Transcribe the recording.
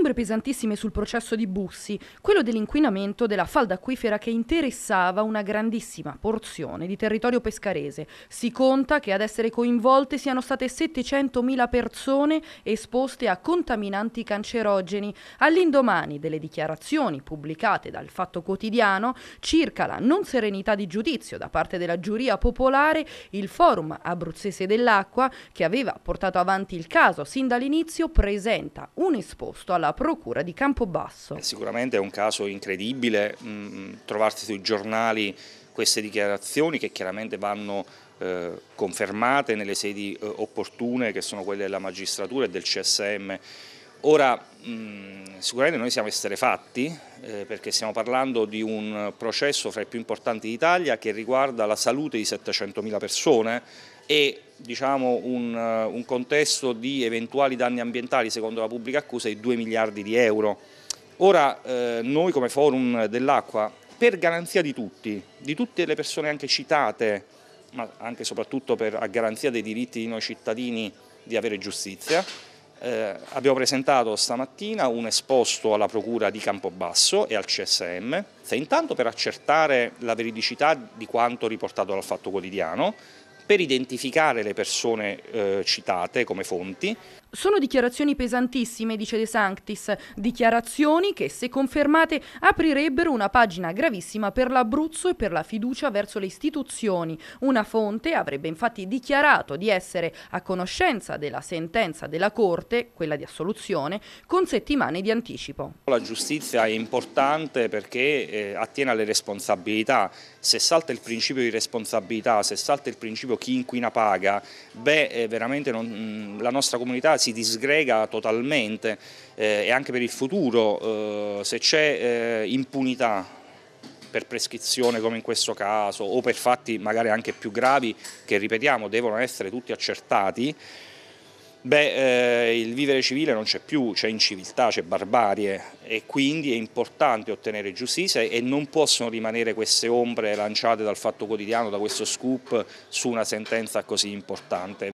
ombre pesantissime sul processo di Bussi, quello dell'inquinamento della falda acquifera che interessava una grandissima porzione di territorio pescarese. Si conta che ad essere coinvolte siano state 700.000 persone esposte a contaminanti cancerogeni. All'indomani delle dichiarazioni pubblicate dal Fatto Quotidiano circa la non serenità di giudizio da parte della giuria popolare, il Forum Abruzzese dell'Acqua, che aveva portato avanti il caso sin dall'inizio, presenta un esposto alla dalla Procura di Campobasso. Sicuramente è un caso incredibile mh, mm, trovarsi sui giornali queste dichiarazioni che chiaramente vanno eh, confermate nelle sedi eh, opportune che sono quelle della magistratura e del CSM Ora, mm, sicuramente noi siamo esterefatti eh, perché stiamo parlando di un processo fra i più importanti d'Italia che riguarda la salute di 700.000 persone e diciamo, un, eh, un contesto di eventuali danni ambientali, secondo la pubblica accusa, di 2 miliardi di euro. Ora, eh, noi come Forum dell'Acqua, per garanzia di tutti, di tutte le persone anche citate, ma anche e soprattutto per, a garanzia dei diritti di noi cittadini di avere giustizia, eh, abbiamo presentato stamattina un esposto alla Procura di Campobasso e al CSM, intanto per accertare la veridicità di quanto riportato dal Fatto Quotidiano, per identificare le persone eh, citate come fonti, sono dichiarazioni pesantissime, dice De Sanctis, dichiarazioni che, se confermate, aprirebbero una pagina gravissima per l'Abruzzo e per la fiducia verso le istituzioni. Una fonte avrebbe infatti dichiarato di essere a conoscenza della sentenza della Corte, quella di assoluzione, con settimane di anticipo. La giustizia è importante perché eh, attiene alle responsabilità. Se salta il principio di responsabilità, se salta il principio chi inquina paga, beh, eh, veramente non, mm, la nostra comunità si disgrega totalmente eh, e anche per il futuro, eh, se c'è eh, impunità per prescrizione come in questo caso o per fatti magari anche più gravi che ripetiamo devono essere tutti accertati, Beh, eh, il vivere civile non c'è più, c'è inciviltà, c'è barbarie e quindi è importante ottenere giustizia e non possono rimanere queste ombre lanciate dal Fatto Quotidiano, da questo scoop su una sentenza così importante.